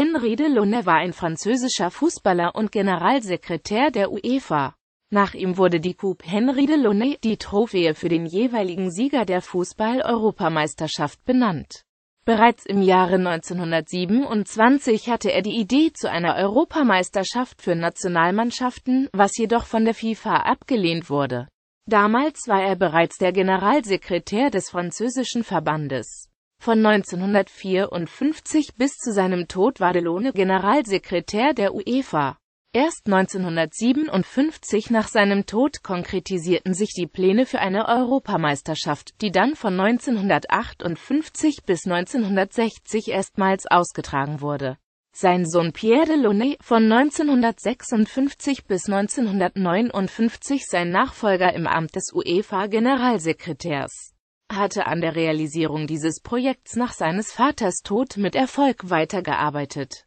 Henri Delaunay war ein französischer Fußballer und Generalsekretär der UEFA. Nach ihm wurde die Coupe Henri Delaunay, die Trophäe für den jeweiligen Sieger der Fußball-Europameisterschaft, benannt. Bereits im Jahre 1927 hatte er die Idee zu einer Europameisterschaft für Nationalmannschaften, was jedoch von der FIFA abgelehnt wurde. Damals war er bereits der Generalsekretär des französischen Verbandes. Von 1954 bis zu seinem Tod war Delone Generalsekretär der UEFA. Erst 1957 nach seinem Tod konkretisierten sich die Pläne für eine Europameisterschaft, die dann von 1958 bis 1960 erstmals ausgetragen wurde. Sein Sohn Pierre Delaunay, von 1956 bis 1959 sein Nachfolger im Amt des UEFA-Generalsekretärs hatte an der Realisierung dieses Projekts nach seines Vaters Tod mit Erfolg weitergearbeitet.